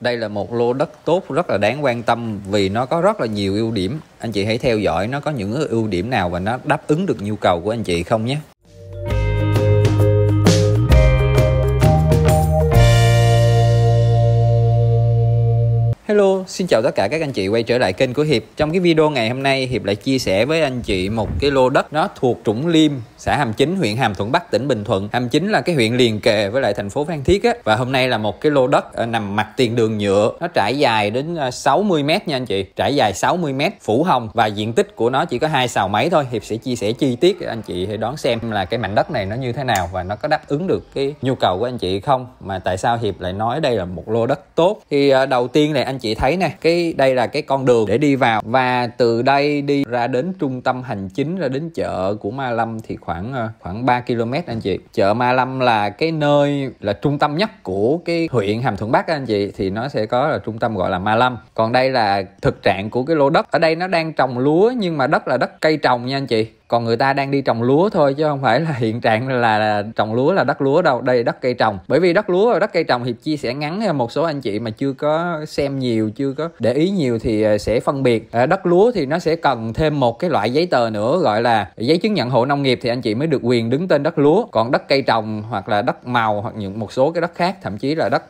Đây là một lô đất tốt rất là đáng quan tâm vì nó có rất là nhiều ưu điểm. Anh chị hãy theo dõi nó có những ưu điểm nào và nó đáp ứng được nhu cầu của anh chị không nhé. Hello, xin chào tất cả các anh chị quay trở lại kênh của Hiệp. Trong cái video ngày hôm nay, Hiệp lại chia sẻ với anh chị một cái lô đất nó thuộc Trũng Liêm, xã Hàm Chính, huyện Hàm Thuận Bắc, tỉnh Bình Thuận. Hàm Chính là cái huyện liền kề với lại thành phố Phan Thiết á. Và hôm nay là một cái lô đất ờ, nằm mặt tiền đường nhựa, nó trải dài đến 60 ờ, m nha anh chị. Trải dài 60 m, phủ hồng và diện tích của nó chỉ có hai xào máy thôi. Hiệp sẽ chia sẻ chi tiết anh chị hãy đón xem là cái mảnh đất này nó như thế nào và nó có đáp ứng được cái nhu cầu của anh chị không. Mà tại sao Hiệp lại nói đây là một lô đất tốt? Thì ờ, đầu tiên này anh anh chị thấy nè cái đây là cái con đường để đi vào và từ đây đi ra đến trung tâm hành chính ra đến chợ của Ma Lâm thì khoảng ờ, khoảng 3 km anh chị chợ Ma Lâm là cái nơi là trung tâm nhất của cái huyện Hàm Thuận Bắc anh chị thì nó sẽ có là trung tâm gọi là Ma Lâm còn đây là thực trạng của cái lô đất ở đây nó đang trồng lúa nhưng mà đất là đất cây trồng nha anh chị còn người ta đang đi trồng lúa thôi chứ không phải là hiện trạng là trồng lúa là đất lúa đâu đây đất cây trồng bởi vì đất lúa và đất cây trồng hiệp chia sẻ ngắn à, một số anh chị mà chưa có xem nhiều chưa có để ý nhiều thì à, sẽ phân biệt à, đất lúa thì nó sẽ cần thêm một cái loại giấy tờ nữa gọi là giấy chứng nhận hộ nông nghiệp thì anh chị mới được quyền đứng tên đất lúa còn đất cây trồng hoặc là đất màu hoặc những một số cái đất khác thậm chí là đất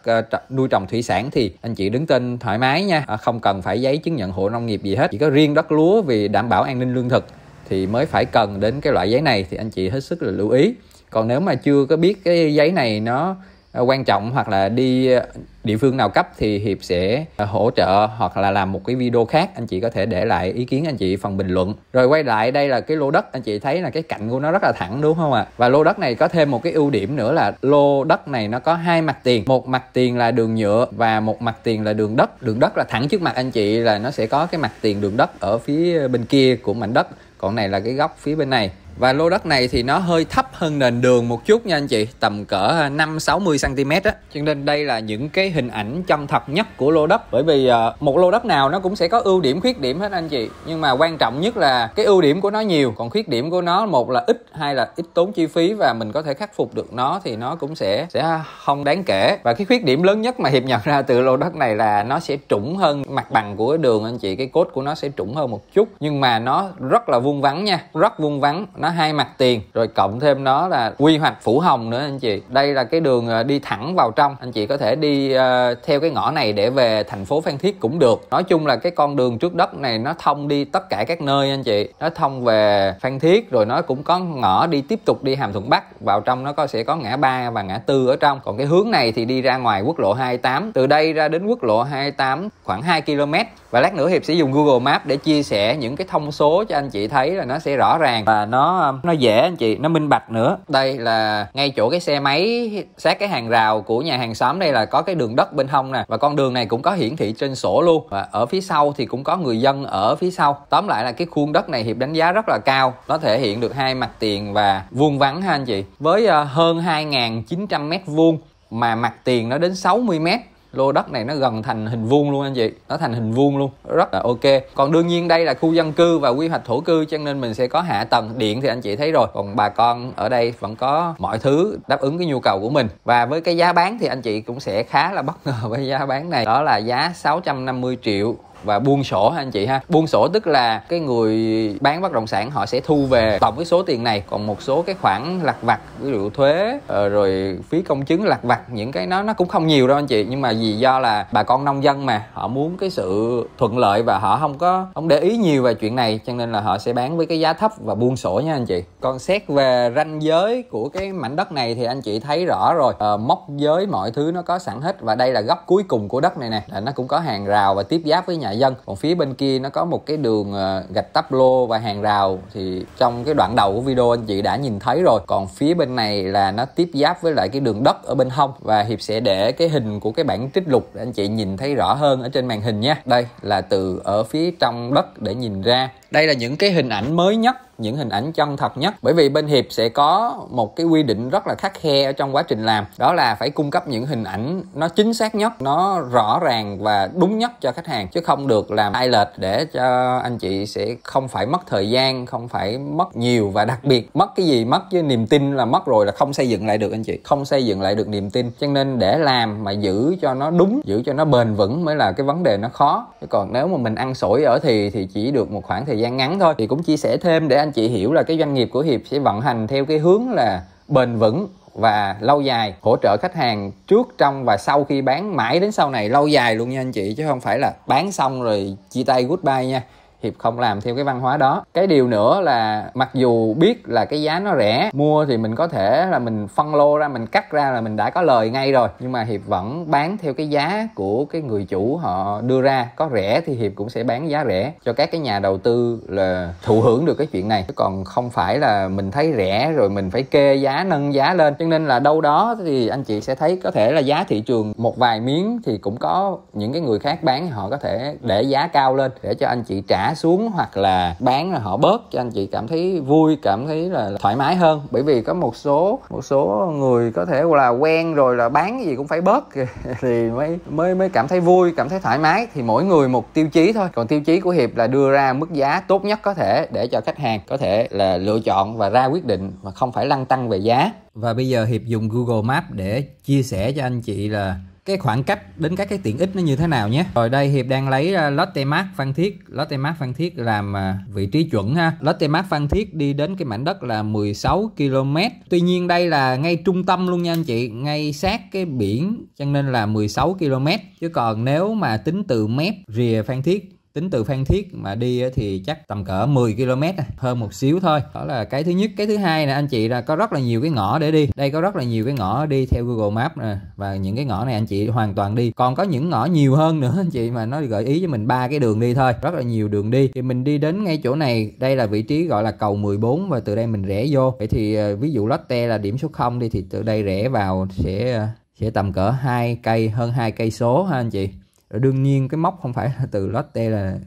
nuôi trồng thủy sản thì anh chị đứng tên thoải mái nha không cần phải giấy chứng nhận hộ nông nghiệp gì hết chỉ có riêng đất lúa vì đảm bảo an ninh lương thực thì mới phải cần đến cái loại giấy này thì anh chị hết sức là lưu ý còn nếu mà chưa có biết cái giấy này nó ờ, quan trọng hoặc là đi ờ, địa phương nào cấp thì hiệp sẽ ờ, hỗ trợ hoặc là làm một cái video khác anh chị có thể để lại ý kiến anh chị phần bình luận rồi quay lại đây là cái lô đất anh chị thấy là cái cạnh của nó rất là thẳng đúng không ạ à? và lô đất này có thêm một cái ưu điểm nữa là lô đất này nó có hai mặt tiền một mặt tiền là đường nhựa và một mặt tiền là đường đất đường đất là thẳng trước mặt anh chị là nó sẽ có cái mặt tiền đường đất ở phía bên kia của mảnh đất còn này là cái góc phía bên này và lô đất này thì nó hơi thấp hơn nền đường một chút nha anh chị tầm cỡ 5 60 cm á cho nên đây là những cái hình ảnh chân thật nhất của lô đất bởi vì à, một lô đất nào nó cũng sẽ có ưu điểm khuyết điểm hết anh chị nhưng mà quan trọng nhất là cái ưu điểm của nó nhiều còn khuyết điểm của nó một là ít hay là ít tốn chi phí và mình có thể khắc phục được nó thì nó cũng sẽ sẽ không đáng kể và cái khuyết điểm lớn nhất mà hiệp nhận ra từ lô đất này là nó sẽ trũng hơn mặt bằng của đường anh chị cái cốt của nó sẽ trũng hơn một chút nhưng mà nó rất là vuông vắn nha rất vuông vắn nó nó hai mặt tiền rồi cộng thêm nó là quy hoạch phủ hồng nữa anh chị đây là cái đường ờ, đi thẳng vào trong anh chị có thể đi uh, theo cái ngõ này để về thành phố phan thiết cũng được nói chung là cái con đường trước đất này nó thông đi tất cả các nơi anh chị nó thông về phan thiết rồi nó cũng có ngõ đi tiếp tục đi hàm thuận bắc vào trong nó có sẽ có ngã ba và ngã tư ở trong còn cái hướng này thì đi ra ngoài quốc lộ 28 từ đây ra đến quốc lộ 28 khoảng 2 km và lát nữa hiệp sẽ dùng google map để chia sẻ những cái thông số cho anh chị thấy là nó sẽ rõ ràng và nó nó dễ anh chị nó minh bạch nữa đây là ngay chỗ cái xe máy sát cái hàng rào của nhà hàng xóm đây là có cái đường đất bên hông nè và con đường này cũng có hiển thị trên sổ luôn và ở phía sau thì cũng có người dân ở phía sau tóm lại là cái khuôn đất này hiệp đánh giá rất là cao nó thể hiện được hai mặt tiền và vuông vắng ha anh chị với ờ, hơn 2.900 mét vuông mà mặt tiền nó đến 60 mét lô đất này nó gần thành hình vuông luôn anh chị nó thành hình vuông luôn rất là ok còn đương nhiên đây là khu dân cư và quy hoạch thổ cư cho nên mình sẽ có hạ tầng điện thì anh chị thấy rồi còn bà con ở đây vẫn có mọi thứ đáp ứng cái nhu cầu của mình và với cái giá bán thì anh chị cũng sẽ khá là bất ngờ với giá bán này đó là giá 650 triệu và buông sổ ha anh chị ha buông sổ tức là cái người bán bất động sản họ sẽ thu về tổng cái số tiền này còn một số cái khoản lặt vặt ví dụ thuế ờ, rồi phí công chứng lặt vặt những cái nó nó cũng không nhiều đâu anh chị nhưng mà vì do là bà con nông dân mà họ muốn cái sự thuận lợi và họ không có không để ý nhiều về chuyện này cho nên là họ sẽ bán với cái giá thấp và buông sổ nha anh chị còn xét về ranh giới của cái mảnh đất này thì anh chị thấy rõ rồi à, móc giới mọi thứ nó có sẵn hết và đây là góc cuối cùng của đất này nè nó cũng có hàng rào và tiếp giáp với nhà nhà dân còn phía bên kia nó có một cái đường ờ, gạch tắp lô và hàng rào thì trong cái đoạn đầu của video anh chị đã nhìn thấy rồi còn phía bên này là nó tiếp giáp với lại cái đường đất ở bên hông và hiệp sẽ để cái hình của cái bản trích lục để anh chị nhìn thấy rõ hơn ở trên màn hình nhé đây là từ ở phía trong đất để nhìn ra đây là những cái hình ảnh mới nhất những hình ảnh chân thật nhất bởi vì bên hiệp sẽ có một cái quy định rất là khắc khe ở trong quá trình làm đó là phải cung cấp những hình ảnh nó chính xác nhất nó rõ ràng và đúng nhất cho khách hàng chứ không được làm ai lệch để cho anh chị sẽ không phải mất thời gian không phải mất nhiều và đặc biệt mất cái gì mất với niềm tin là mất rồi là không xây dựng lại được anh chị không xây dựng lại được niềm tin cho nên để làm mà giữ cho nó đúng giữ cho nó bền vững mới là cái vấn đề nó khó chứ còn nếu mà mình ăn sổi ở thì thì chỉ được một khoảng thời gian ngắn thôi thì cũng chia sẻ thêm để anh anh chị hiểu là cái doanh nghiệp của hiệp sẽ vận hành theo cái hướng là bền vững và lâu dài hỗ trợ khách hàng trước trong và sau khi bán mãi đến sau này lâu dài luôn nha anh chị chứ không phải là bán xong rồi chia tay goodbye nha hiệp không làm theo cái văn hóa đó cái điều nữa là mặc dù biết là cái giá nó rẻ mua thì mình có thể là mình phân lô ra mình cắt ra là mình đã có lời ngay rồi nhưng mà hiệp vẫn bán theo cái giá của cái người chủ họ đưa ra có rẻ thì hiệp cũng sẽ bán giá rẻ cho các cái nhà đầu tư là thụ hưởng được cái chuyện này chứ còn không phải là mình thấy rẻ rồi mình phải kê giá nâng giá lên cho nên là đâu đó thì anh chị sẽ thấy có thể là giá thị trường một vài miếng thì cũng có những cái người khác bán họ có thể để giá cao lên để cho anh chị trả xuống hoặc là bán là họ bớt cho anh chị cảm thấy vui cảm thấy là thoải mái hơn bởi vì có một số một số người có thể là quen rồi là bán gì cũng phải bớt thì mới mới mới cảm thấy vui cảm thấy thoải mái thì mỗi người một tiêu chí thôi còn tiêu chí của hiệp là đưa ra mức giá tốt nhất có thể để cho khách hàng có thể là lựa chọn và ra quyết định mà không phải lăn tăng về giá và bây giờ hiệp dùng google map để chia sẻ cho anh chị là cái khoảng cách đến các cái tiện ích nó như thế nào nhé. Rồi đây Hiệp đang lấy à, Lotte Mart Phan Thiết, Lotte Mart Phan Thiết làm à, vị trí chuẩn ha. Lotte Mart Phan Thiết đi đến cái mảnh đất là 16 km. Tuy nhiên đây là ngay trung tâm luôn nha anh chị, ngay sát cái biển cho nên là 16 km. Chứ còn nếu mà tính từ mép rìa Phan Thiết tính từ Phan Thiết mà đi thì chắc tầm cỡ 10 km à, hơn một xíu thôi đó là cái thứ nhất cái thứ hai là anh chị là có rất là nhiều cái ngõ để đi đây có rất là nhiều cái ngõ đi theo Google Maps nè và những cái ngõ này anh chị hoàn toàn đi còn có những ngõ nhiều hơn nữa anh chị mà nó gợi ý cho mình ba cái đường đi thôi rất là nhiều đường đi thì mình đi đến ngay chỗ này đây là vị trí gọi là cầu 14 và từ đây mình rẽ vô vậy thì ờ, ví dụ Lotte là điểm số 0 đi thì từ đây rẽ vào sẽ ờ, sẽ tầm cỡ hai cây hơn hai cây số ha anh chị rồi đương nhiên cái mốc không phải từ Lotte là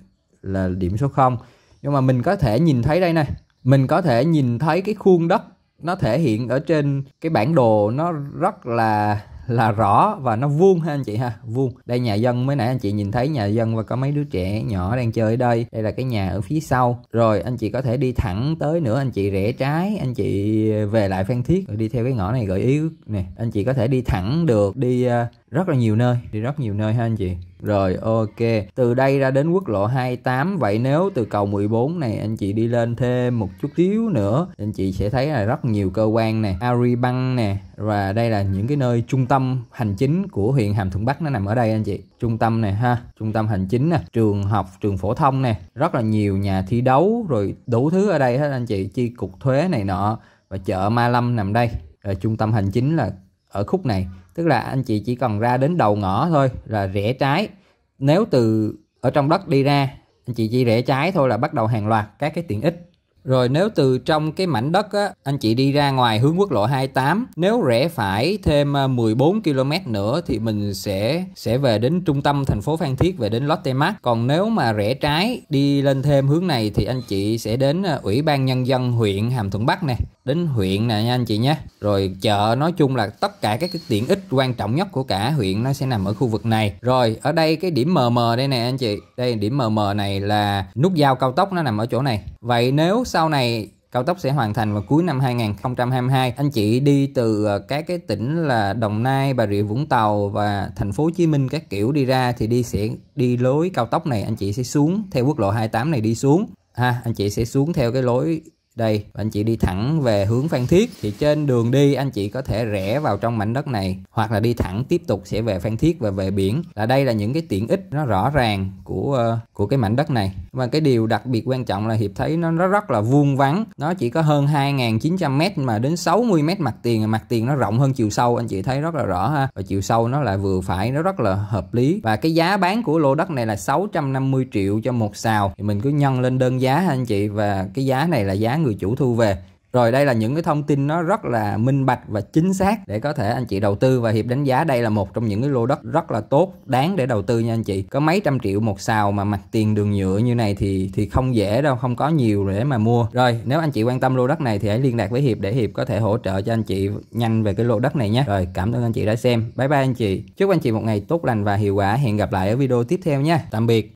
là điểm số 0 nhưng mà mình có thể nhìn thấy đây này mình có thể nhìn thấy cái khuôn đất nó thể hiện ở trên cái bản đồ nó rất là là rõ và nó vuông ha anh chị ha vuông đây nhà dân mới nãy anh chị nhìn thấy nhà dân và có mấy đứa trẻ nhỏ đang chơi ở đây đây là cái nhà ở phía sau rồi anh chị có thể đi thẳng tới nữa anh chị rẽ trái anh chị về lại phan thiết rồi đi theo cái ngõ này gợi ý nè anh chị có thể đi thẳng được đi ờ, rất là nhiều nơi đi rất nhiều nơi ha anh chị rồi ok từ đây ra đến quốc lộ 28 vậy nếu từ cầu 14 này anh chị đi lên thêm một chút xíu nữa anh chị sẽ thấy là rất nhiều cơ quan nè Aribank nè và đây là những cái nơi trung tâm hành chính của huyện Hàm Thuận Bắc nó nằm ở đây anh chị trung tâm nè ha trung tâm hành chính nè trường học trường phổ thông nè rất là nhiều nhà thi đấu rồi đủ thứ ở đây hết anh chị chi cục thuế này nọ và chợ Ma Lâm nằm đây rồi trung tâm hành chính là ở khúc này tức là anh chị chỉ cần ra đến đầu ngõ thôi là rẽ trái nếu từ ở trong đất đi ra anh chị chỉ rẽ trái thôi là bắt đầu hàng loạt các cái tiện ích rồi nếu từ trong cái mảnh đất á, anh chị đi ra ngoài hướng quốc lộ 28, nếu rẽ phải thêm 14 à, km nữa thì mình sẽ sẽ về đến trung tâm thành phố Phan Thiết về đến Lotte Mart. Còn nếu mà rẽ trái đi lên thêm hướng này thì anh chị sẽ đến à, Ủy ban nhân dân huyện Hàm Thuận Bắc này đến huyện nè nha anh chị nhé rồi chợ nói chung là tất cả các cái tiện ích quan trọng nhất của cả huyện nó sẽ nằm ở khu vực này rồi ở đây cái điểm mờ mờ đây nè anh chị đây điểm mờ mờ này là nút giao cao tốc nó nằm ở chỗ này vậy nếu sau này Cao tốc sẽ hoàn thành vào cuối năm 2022. Anh chị đi từ ờ, các cái tỉnh là Đồng Nai, Bà Rịa Vũng Tàu và thành phố Hồ Chí Minh các kiểu đi ra thì đi sẽ đi lối cao tốc này anh chị sẽ xuống theo quốc lộ 28 này đi xuống ha, anh chị sẽ xuống theo cái lối đây anh chị đi thẳng về hướng Phan Thiết thì trên đường đi anh chị có thể rẽ vào trong mảnh đất này hoặc là đi thẳng tiếp tục sẽ về Phan Thiết và về biển là đây là những cái tiện ích nó rõ ràng của uh, của cái mảnh đất này và cái điều đặc biệt quan trọng là hiệp thấy nó, nó rất là vuông vắn nó chỉ có hơn 2.900 mét mà đến 60 mét mặt tiền mặt tiền nó rộng hơn chiều sâu anh chị thấy rất là rõ ha và chiều sâu nó lại vừa phải nó rất là hợp lý và cái giá bán của lô đất này là 650 triệu cho một xào thì mình cứ nhân lên đơn giá ha anh chị và cái giá này là giá người người chủ thu về rồi đây là những cái thông tin nó rất là minh bạch và chính xác để có thể anh chị đầu tư và hiệp đánh giá đây là một trong những cái lô đất rất là tốt đáng để đầu tư nha anh chị có mấy trăm triệu một xào mà mặt tiền đường nhựa như này thì thì không dễ đâu không có nhiều để mà mua rồi nếu anh chị quan tâm lô đất này thì hãy liên lạc với hiệp để hiệp có thể hỗ trợ cho anh chị nhanh về cái lô đất này nhé rồi cảm ơn anh chị đã xem bye bye anh chị chúc anh chị một ngày tốt lành và hiệu quả hẹn gặp lại ở video tiếp theo nha tạm biệt